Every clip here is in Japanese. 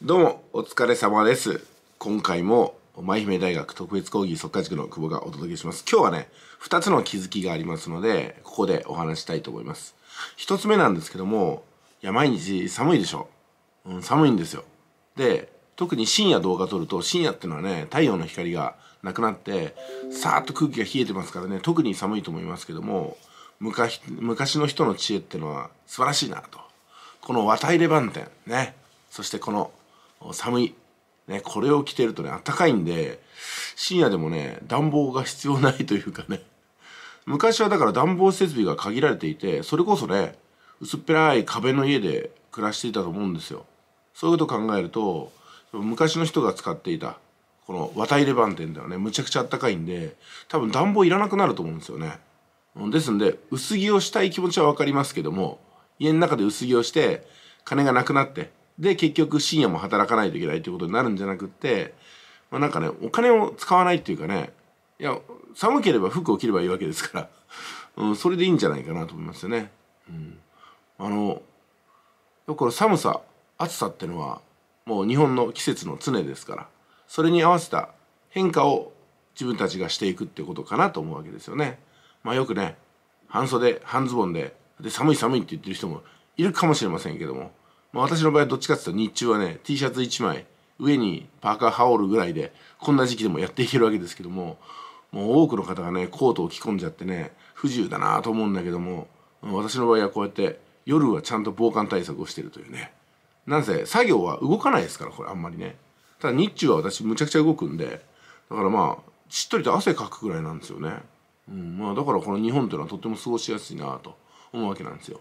どうもお疲れ様です今回も舞姫大学特別講義速化塾の久保がお届けします今日はね2つの気づきがありますのでここでお話したいと思います1つ目なんですけどもいや毎日寒いでしょ、うん、寒いんですよで特に深夜動画撮ると深夜ってのはね太陽の光がなくなってさーっと空気が冷えてますからね特に寒いと思いますけども昔昔の人の知恵ってのは素晴らしいなとこの綿入れ番店ねそしてこの寒い。ね、これを着てるとね、暖かいんで、深夜でもね、暖房が必要ないというかね。昔はだから暖房設備が限られていて、それこそね、薄っぺらい壁の家で暮らしていたと思うんですよ。そういうことを考えると、昔の人が使っていた、この綿入れ番店ではね、むちゃくちゃ暖かいんで、多分暖房いらなくなると思うんですよね。ですんで、薄着をしたい気持ちはわかりますけども、家の中で薄着をして、金がなくなって、で結局深夜も働かないといけないってことになるんじゃなくって、まあ、なんかねお金を使わないっていうかねいや寒ければ服を着ればいいわけですから、うん、それでいいんじゃないかなと思いますよね。うん、あのこの寒さ暑さってのはもう日本の季節の常ですからそれに合わせた変化を自分たちがしていくってことかなと思うわけですよね。まあ、よくね半袖半ズボンでで寒い寒いって言ってる人もいるかもしれませんけどもまあ、私の場合はどっちかっていうと日中はね T シャツ1枚上にパーカー羽織るぐらいでこんな時期でもやっていけるわけですけどももう多くの方がねコートを着込んじゃってね不自由だなと思うんだけども私の場合はこうやって夜はちゃんと防寒対策をしてるというねなんせ作業は動かないですからこれあんまりねただ日中は私むちゃくちゃ動くんでだからまあしっとりと汗かくぐらいなんですよね、うんまあ、だからこの日本というのはとっても過ごしやすいなと思うわけなんですよ、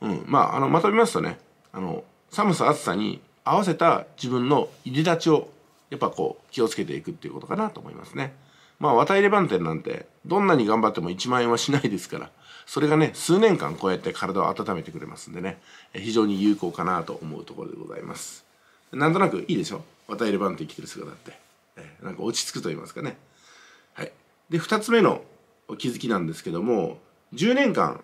うん、まああのまとめますとねあの寒さ暑さに合わせた自分の入り立ちをやっぱこう気をつけていくっていうことかなと思いますね。まあ綿入れ番店なんてどんなに頑張っても1万円はしないですからそれがね数年間こうやって体を温めてくれますんでね非常に有効かなと思うところでございます。なんとなくいいでしょ綿入れ番店来てる姿って。なんか落ち着くと言いますかね。はい。で、2つ目のお気づきなんですけども、10年間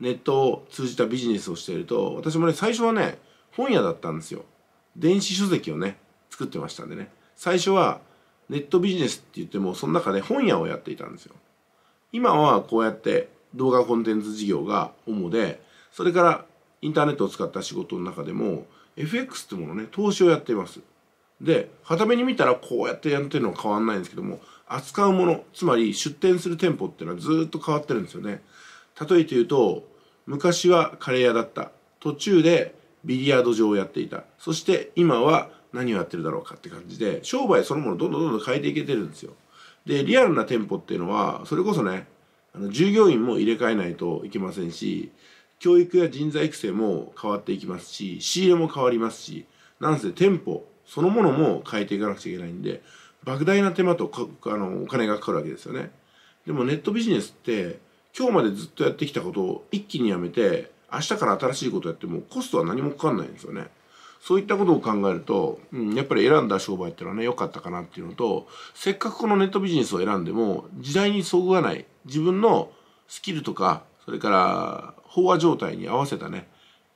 ネットを通じたビジネスをしていると私もね最初はね本屋だったんですよ電子書籍をね作ってましたんでね最初はネットビジネスって言ってもその中で本屋をやっていたんですよ今はこうやって動画コンテンツ事業が主でそれからインターネットを使った仕事の中でも FX ってものね投資をやっていますで片目に見たらこうやってやってるのは変わんないんですけども扱うものつまり出店する店舗っていうのはずっと変わってるんですよね例えて言うと昔はカレー屋だった。途中でビリヤード場をやっていた。そして今は何をやってるだろうかって感じで、商売そのものどんどんどんどん変えていけてるんですよ。で、リアルな店舗っていうのは、それこそね、あの従業員も入れ替えないといけませんし、教育や人材育成も変わっていきますし、仕入れも変わりますし、なんせ店舗そのものも変えていかなくちゃいけないんで、莫大な手間とあのお金がかかるわけですよね。でもネットビジネスって、今日までずっとやってきたことを一気にやめて明日から新しいことやってもコストは何もかかんないんですよね。そういったことを考えると、うん、やっぱり選んだ商売っていうのはね、良かったかなっていうのと、せっかくこのネットビジネスを選んでも、時代にそぐわない、自分のスキルとか、それから飽和状態に合わせたね、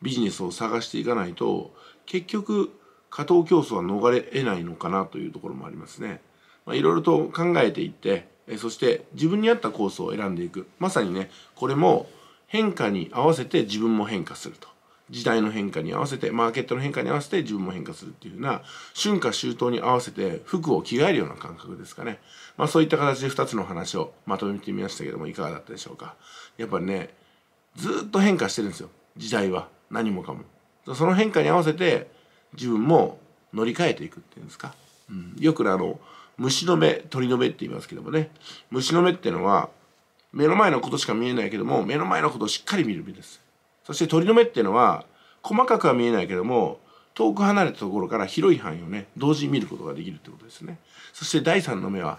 ビジネスを探していかないと、結局、過当競争は逃れ得ないのかなというところもありますね。まあ、いろいろと考えていって、えそして自分に合ったコースを選んでいくまさにねこれも変化に合わせて自分も変化すると時代の変化に合わせてマーケットの変化に合わせて自分も変化するっていうような春夏秋冬に合わせて服を着替えるような感覚ですかね、まあ、そういった形で2つの話をまとめてみましたけどもいかがだったでしょうかやっぱりねずっと変化してるんですよ時代は何もかもその変化に合わせて自分も乗り換えていくっていうんですか、うん、よくあの虫の目鳥の目って言いますけどもね虫の目ってのは目の前のことしか見えないけども目の前のことをしっかり見る目ですそして鳥の目っていうのは細かくは見えないけども遠く離れたところから広い範囲をね同時に見ることができるってことですねそして第3の目は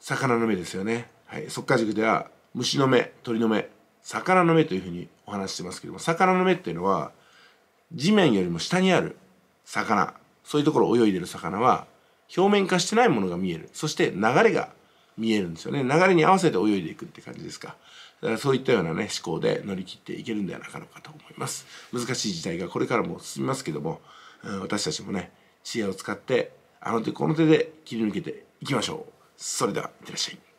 魚の目ですよね、はい、速か塾では虫の目鳥の目魚の目というふうにお話してますけども魚の目っていうのは地面よりも下にある魚そういうところを泳いでる魚は表面化してないものが見えるそして流れが見えるんですよね流れに合わせて泳いでいくって感じですかだからそういったようなね思考で乗り切っていけるんではなかろうかと思います難しい時代がこれからも進みますけども、うん、私たちもね知恵を使ってあの手この手で切り抜けていきましょうそれではいってらっしゃい